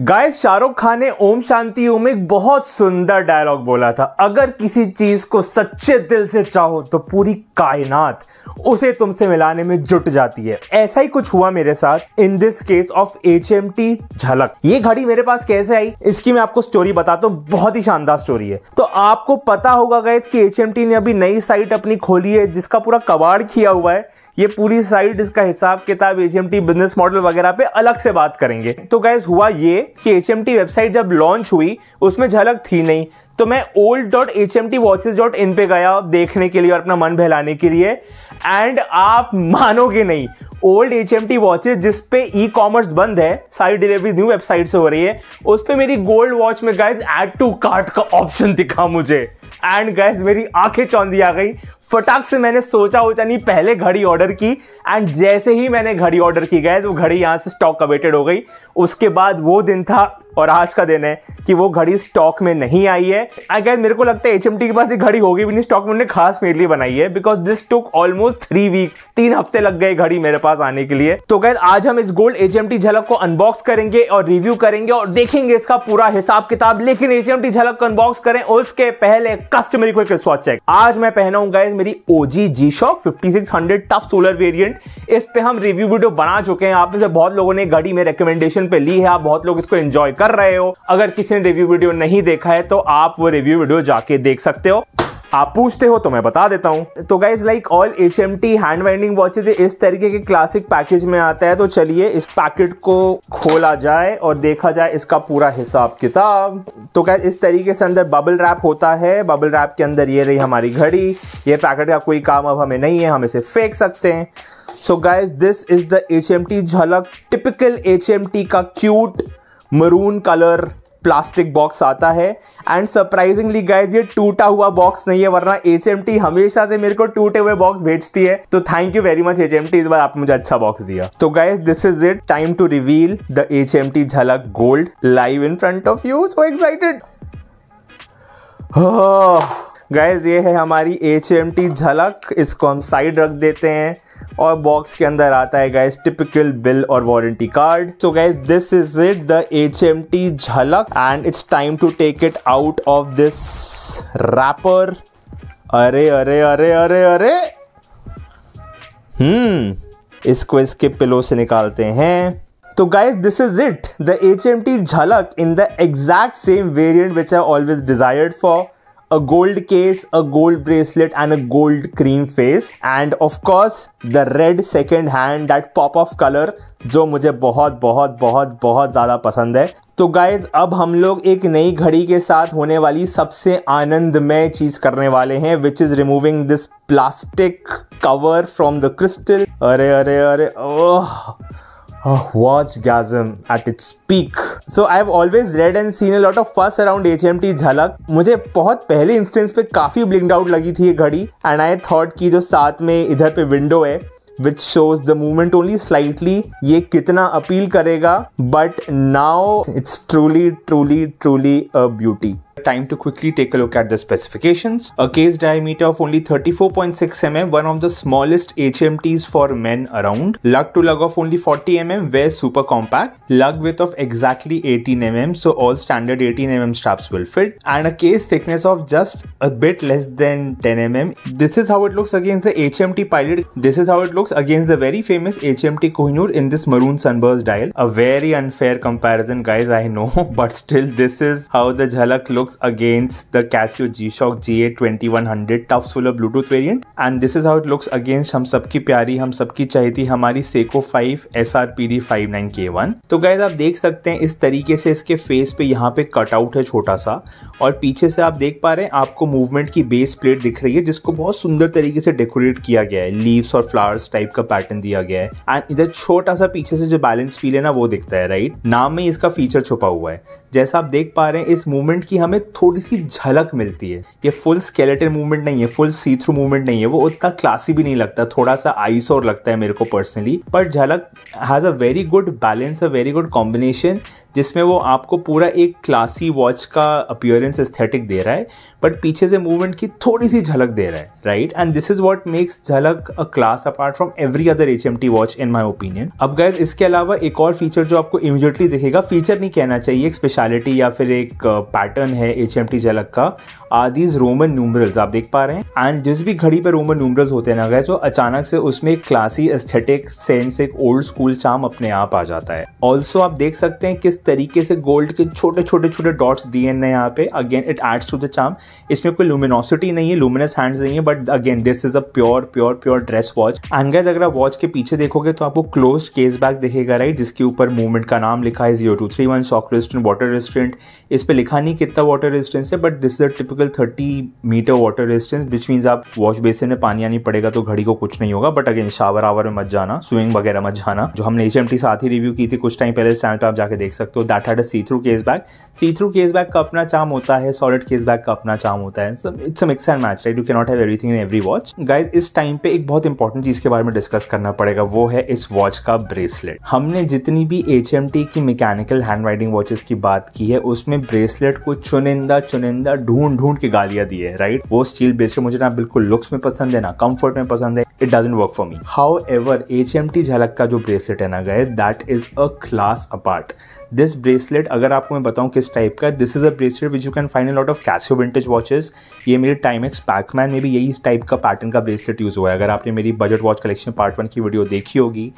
गाय शाहरुख खान ने ओम शांति ओम एक बहुत सुंदर डायलॉग बोला था अगर किसी चीज को सच्चे दिल से चाहो तो पूरी कायनात उसे तुमसे मिलाने में जुट जाती है ऐसा ही कुछ हुआ मेरे साथ in this case of H M T Jhalak ये घड़ी मेरे पास कैसे आई इसकी मैं आपको स्टोरी बताता हूँ बहुत ही शानदार स्टोरी है तो आपको पता होगा गाय की एच ने अभी नई साइट अपनी खोली है जिसका पूरा कबाड़ किया हुआ है ये पूरी साइट इसका हिसाब किताब H M T business model वगैरह पे अलग से बात करेंगे तो गैस हुआ ये कि एच वेबसाइट जब लॉन्च हुई उसमें झलक थी नहीं तो मैं old dot H M T watches dot in पर गया देखने के लिए और अपना मन बहलाने के लिए एंड आप मानोगे नहीं old H M T watches जिसपे ई कॉमर्स बंद है सारी डिलीवरी न्यू वेबसाइट से हो रही है उस पर मेरी गोल्ड वॉच में गाइज एड टू कार्ट का ऑप्शन दिखा मुझे एंड गाइज मेरी आंखें चौंधी आ गई फटाक से मैंने सोचा वोचा नहीं पहले घड़ी ऑर्डर की एंड जैसे ही मैंने घड़ी ऑर्डर की गए तो घड़ी यहाँ से स्टॉक कबेटेड हो गई उसके बाद वो दिन था और आज का दिन है कि वो घड़ी स्टॉक में नहीं आई है अगर मेरे को लगता है एच के पास ये घड़ी होगी भी नहीं स्टॉक में उन्होंने खास मेरे लिए बनाई है because this took almost three weeks तीन हफ्ते लग गए घड़ी मेरे पास आने के लिए तो गैर आज हम इस गोल्ड एच झलक को अनबॉक्स करेंगे और रिव्यू करेंगे और देखेंगे इसका पूरा हिसाब किताब लेकिन एच झलक को अनबॉक्स करें और उसके पहले कस्टमरी को स्वाच चेक आज मैं पहनाऊंगा मेरी OG G shock fifty six hundred tough solar variant इस पे हम रिव्यू वीडियो बना चुके हैं आप में से बहुत लोगों ने घड़ी में रिकमेंडेशन पे ली है आप बहुत लोग इसको एंजॉय कर रहे हो अगर किसी ने रिव्यू वीडियो नहीं देखा है तो आप वो रिव्यू वीडियो जाके देख सकते हो आप पूछते हो तो मैं बता देता हूँ तो guys like all H M T hand winding watches इस तरीके के क्लासिक पैकेज में आता है तो चलिए इस पैकेट को खोला जाए और देखा जाए इसका पूरा हिसाब किताब तो गाइज इस तरीके से अंदर बबल रैप होता है बबल रैप के अंदर ये रही हमारी घड़ी ये पैकेट का कोई काम अब हमें नहीं है हम इसे फेंक सकते हैं so guys this is the H M T Jhalak typical H M T का cute maroon colour plastic box आता है एंड सरप्राइजिंगली गाइज ये टूटा हुआ बॉक्स नहीं है वरना एच हमेशा से मेरे को टूटे हुए बॉक्स भेजती है तो thank you very much H इस बार आपने मुझे अच्छा बॉक्स दिया तो guys this is it time to reveal the H Jhalak gold live in front of you so excited guys ये है हमारी एच एम टी झलक इसको हम साइड रख देते हैं और बॉक्स के अंदर आता है गैस टिपिकल बिल और warranty card so guys this is it the H M T Jhalak and it's time to take it out of this wrapper अरे अरे अरे अरे अरे हम्म इसको इसके पिलो से निकालते हैं तो guys this is it the H M T Jhalak in the exact same variant which I always desired for a gold case, a gold bracelet, and a gold cream face. And of course, the red second hand, that pop of color, जो मुझे बहुत बहुत बहुत बहुत ज़्यादा पसंद है तो गाइज अब हम लोग एक नई घड़ी के साथ होने वाली सबसे आनंदमय चीज़ करने वाले हैं which is removing this plastic cover from the crystal अरे अरे अरे ओह Oh, watchgasm at its peak. So have always read and seen a lot of fuss around HMT झलक मुझे बहुत पहले इंस्टेंस पे काफ़ी ब्लिंकड आउट लगी थी ये घड़ी एंड आई थॉट कि जो साथ में इधर पे विंडो है which shows the movement only slightly ये कितना अपील करेगा but now it's truly truly truly a beauty time to quickly take a look at the specifications. A case diameter of only 34.6 mm, one of the smallest HMTs for men around. Lug to lug of only 40 mm, where super compact. Lug width of exactly 18 mm, so all standard 18 mm straps will fit. And a case thickness of just a bit less than 10 mm. This is how it looks against the HMT Pilot. This is how it looks against the very famous HMT Kohinoor in this maroon sunburst dial. A very unfair comparison, guys, I know, but still this is how the Jhalak looks works against the Casio G-Shock GA2100 tough solar Bluetooth variant and this is how it looks against हम सबकी प्यारी हम सबकी चाहती हमारी Seiko 5 SRPD 59K1 तो guys आप देख सकते हैं इस तरीके से इसके फेस पे यहाँ पे कटआउट है छोटा सा और पीछे से आप देख पा रहे हैं आपको मूवमेंट की बेस प्लेट दिख रही है जिसको बहुत सुंदर तरीके से डेकोरेट किया गया है लीव्स और फ्लावर्स टाइप का पैटर्न दिया गया है एंड इधर छोटा सा पीछे से जो बैलेंस फील है ना वो दिखता है राइट नाम में इसका फीचर छुपा हुआ है जैसा आप देख पा रहे हैं इस मूवमेंट की हमें थोड़ी सी झलक मिलती है ये फुल स्केलेटन मूवमेंट नहीं है फुल सी थ्रू मूवमेंट नहीं है वो उतना क्लासी भी नहीं लगता थोड़ा सा आइस और लगता है मेरे को पर्सनली पर Jhalak has a very good balance a very good combination जिसमें वो आपको पूरा एक क्लासी वॉच का अपियरेंस एस्थेटिक दे रहा है बट पीछे से मूवमेंट की थोड़ी सी झलक दे रहा है right and this is what makes Jhalak a class apart from every other H M T watch in my opinion अब गैस इसके अलावा एक और फीचर जो आपको इमिजिएटली दिखेगा फीचर नहीं कहना चाहिए एक स्पेशलिटी या फिर एक पैटर्न uh, है एच एम टी झलक का आदिज रोमन न्यूमरल्स आप देख पा रहे हैं एंड जिस भी घड़ी पर रोमन न्यूमरल्स होते हैं ना गए तो अचानक से उसमें एक क्लासी एस्थेटिक सेंस एक ओल्ड स्कूल चाम अपने आप आ जाता है ऑल्सो आप देख सकते हैं किस तरीके से गोल्ड के छोटे छोटे छोटे डॉट्स दिए हैं यहाँ पे again it adds to the charm इसमें कोई लुमिनोसिटी नहीं है लुमिनस हैंड्स नहीं है but again this is a pure pure pure dress watch and अगर आप वॉच के पीछे देखोगे तो आपको क्लोज केस बैग दिखेगा राइट जिसके ऊपर मूवमेंट का नाम लिखा है zero two three one shock resistant water resistant इस पर लिखा नहीं कितना वाटर रेजिस्टेंस है but this is a typical thirty metre water resistance which means आप वॉश बेसिन में पानी आनी पड़ेगा तो घड़ी को कुछ नहीं होगा बट अगेन शावर आवर में मत जाना स्विमिंग वगैरह मत जाना जो हमने एच साथ ही रिव्यू की थी कुछ टाइम पहले इस चैनल पर आप जाके देख सकते सकते हो that had a see through case back see through case back का अपना चाम होता है सॉलिड केस बैग का अपना चाम होता है it's a mix and match right you can not have everything in every watch guys इस time पे एक बहुत इंपॉर्टेंट चीज के बारे में डिस्कस करना पड़ेगा वो है इस वॉच का ब्रेसलेट हमने जितनी भी एच की मैकेनिकल हैंड राइडिंग वॉचेस की बात की है उसमें ब्रेसलेट को चुनिंदा चुनिंदा ढूंढ ढूंढ के गालियां दी है राइट वो स्टील ब्रेसलेट मुझे ना बिल्कुल लुक्स में पसंद है ना कंफर्ट में पसंद है it doesn't work for me however H M T Jhalak का जो ब्रेसलेट है ना गए that is a class apart this bracelet अगर आपको मैं बताऊँ किस टाइप का this is a bracelet which you can find lot of Casio vintage watches ये मेरे टाइम एक्स पैकमैन में भी यही इस टाइप का पैटर्न का ब्रेसलेट यूज़ हुआ है अगर आपने मेरी budget watch collection part one की वीडियो देखी होगी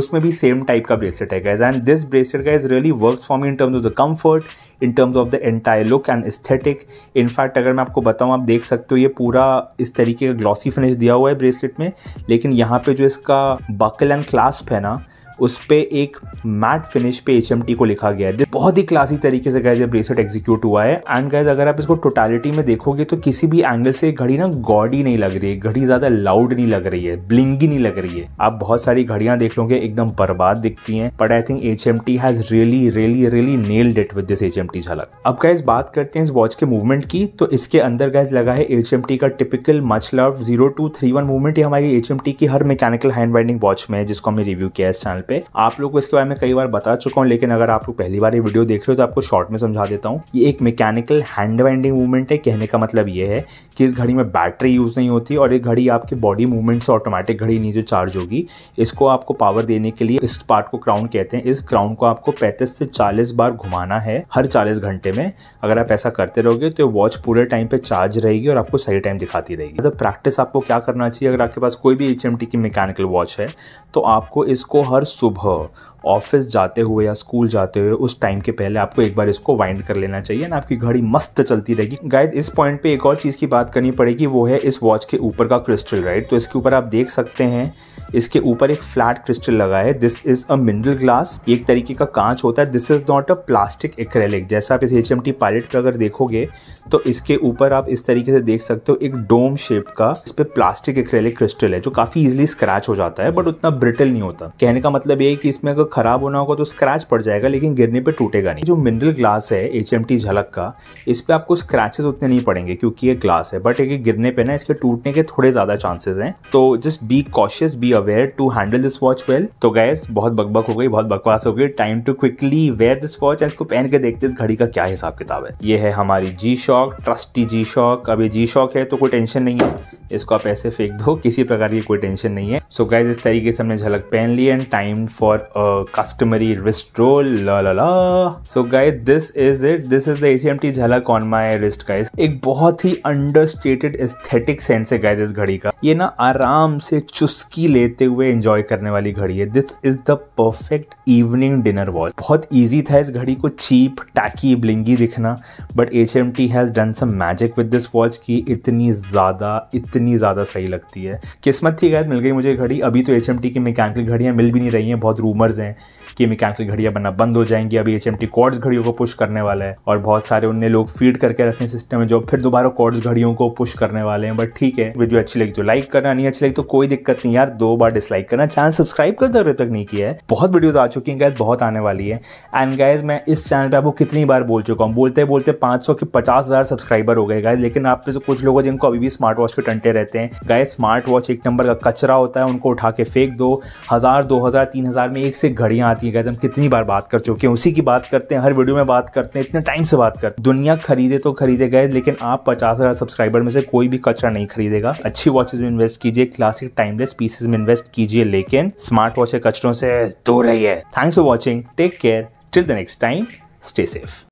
उसमें भी सेम टाइप का ब्रेसलेट है गैज एंड दिस ब्रेसलेट का is really work for me in terms of the comfort in terms of the entire look and aesthetic in fact अगर मैं आपको बताऊँ आप देख सकते हो ये पूरा इस तरीके का ग्लॉसी फिनिश दिया हुआ है ब्रेसलेट में लेकिन यहाँ पे जो इसका बकल एंड क्लास्प है ना उस पर एक मैट फिनिश पे एच को लिखा गया है बहुत ही क्लासिक तरीके से गैस ये ब्रेसलेट एग्जीक्यूट हुआ है एंड गैज अगर आप इसको टोटालिटी में देखोगे तो किसी भी एंगल से घड़ी ना गॉडी नहीं लग रही है घड़ी ज्यादा लाउड नहीं लग रही है ब्लिंगी नहीं लग रही है आप बहुत सारी घड़ियां देख लोगे एकदम बर्बाद दिखती है but I think H M T has really really really nailed it with this H M T Jhalak अब गैस बात करते हैं इस वॉच के मूवमेंट की तो इसके अंदर गैस लगा है एच एम टी का टिपिकल मच लव zero two three one movement ये हमारी एच एम टी की हर मैकेनिकल हैंड बाइंडिंग वॉच में है जिसको हमने रिव्यू किया इस चैनल पे आप लोग को इसके बारे में कई बार बता चुका हूँ लेकिन अगर आप लोग पहली बार ये वीडियो देख रहे हो तो आपको शॉर्ट में समझा देता हूँ ये एक मैकेनिकल हैंड वाइंडिंग मूवमेंट है कहने का मतलब ये है कि इस घड़ी में बैटरी यूज़ नहीं होती और ये घड़ी आपकी बॉडी मूवमेंट से ऑटोमेटिक घड़ी नहीं जो चार्ज होगी इसको आपको पावर देने के लिए इस पार्ट को क्राउन कहते हैं इस क्राउन को आपको पैंतीस से चालीस बार घुमाना है हर चालीस घंटे में अगर आप ऐसा करते रहोगे तो वॉच पूरे टाइम पे चार्ज रहेगी और आपको सही टाइम दिखाती रहेगी मतलब प्रैक्टिस आपको क्या करना चाहिए अगर आपके पास कोई भी एच की मैकेनिकल वॉच है तो आपको इसको हर सुबह ऑफिस जाते हुए या स्कूल जाते हुए उस टाइम के पहले आपको एक बार इसको वाइंड कर लेना चाहिए ना आपकी घड़ी मस्त चलती रहेगी गाइड इस पॉइंट पे एक और चीज़ की बात करनी पड़ेगी वो है इस वॉच के ऊपर का क्रिस्टल राइट तो इसके ऊपर आप देख सकते हैं इसके ऊपर एक फ्लैट क्रिस्टल लगा है this is a mineral glass एक तरीके का कांच होता है this is not a plastic acrylic जैसा आप इस एच एम टी पायलट पर अगर देखोगे तो इसके ऊपर आप इस तरीके से देख सकते हो एक डोम शेप का इस पर प्लास्टिक एक्रेलिक क्रिस्टल है जो काफी इजिली स्क्रैच हो जाता है बट उतना ब्रिटल नहीं होता कहने का मतलब ये है कि इसमें अगर खराब होना होगा तो स्क्रैच पड़ जाएगा लेकिन गिरने पर टूटेगा नहीं जो मिनरल ग्लास है एच एम टी झलक का इस पर आपको स्क्रैचेस उतने नहीं पड़ेंगे क्योंकि ये ग्लास है बट ये गिरने पर ना इसके टूटने के थोड़े ज्यादा चांसेस हैं तो just be cautious be aware to handle this watch well तो गैस बहुत बकबक हो गई बहुत बकवास हो गई time to quickly wear this watch and इसको पहन के देखते इस घड़ी का क्या हिसाब किताब है ये है हमारी G Shock trusty G Shock अभी जी शॉक है तो कोई टेंशन नहीं है इसको आप ऐसे फेंक दो किसी प्रकार की कोई टेंशन नहीं है सो गैस इस तरीके से हमने झलक पहन ली and time for customary wrist roll so guys this is it this is the HMT Jhalak on my wrist guys एक बहुत ही अंडरस्टेटेड एस्थेटिक सेंस है गैस इस घड़ी का ये ना आराम से चुस्की ले देखते हुए एंजॉय करने वाली घड़ी है this is the perfect evening dinner watch बहुत ईजी था इस घड़ी को चीप टैकी ब्लिंगी दिखना but H M T has done some magic with this watch की इतनी ज़्यादा इतनी ज़्यादा सही लगती है किस्मत थी गायद मिल गई मुझे घड़ी अभी तो एच एम टी की मैकेनिकल घड़ियाँ मिल भी नहीं रही हैं बहुत रूमर्स हैं कि मैकेनिकल घड़ियाँ बनना बंद हो जाएंगी अभी एच एम टी कॉर्ड्स घड़ियों को पुश करने वाला है और बहुत सारे उनने लोग फीड करके रखने सिस्टम में जो फिर दोबारा कॉर्ड्स घड़ियों को पुश करने वाले हैं बट ठीक है वीडियो अच्छी लगी तो लाइक करना नहीं अच्छी लगी तो कोई दिक्कत नहीं यार दो बार डिसलाइक करना चैनल सब्सक्राइब कर दो अभी तक नहीं किया है बहुत वीडियो आ चुकी है गैस बहुत आने वाली है एंड गैस मैं इस चैनल पर आपको कितनी बार बोल चुका हूँ बोलते बोलते पांच सौ के पचास हज़ार सब्सक्राइबर हो गए गैस लेकिन आप से कुछ लोग जिनको अभी भी स्मार्ट वॉच के टंटे रहते हैं गैस स्मार्ट वॉच एक नंबर का कचरा होता है उनको उठा के फेंक दो हज़ार दो हज़ार तीन हज़ार में एक से आती बात की गैस हम कितनी बार बात कर चुके हैं उसी की बात करते हैं हर वीडियो में बात करते हैं इतने टाइम से बात करते दुनिया खरीदे तो खरीदे गए लेकिन आप पचास हज़ार सब्सक्राइबर में से कोई भी कचरा नहीं खरीदेगा अच्छी वॉचेज में इन्वेस्ट कीजिए क्लासिक टाइमलेस पीसेज में इन्वेस्ट कीजिए लेकिन स्मार्ट वॉच कचरों से दूर रही है thanks for watching take care till the next time stay safe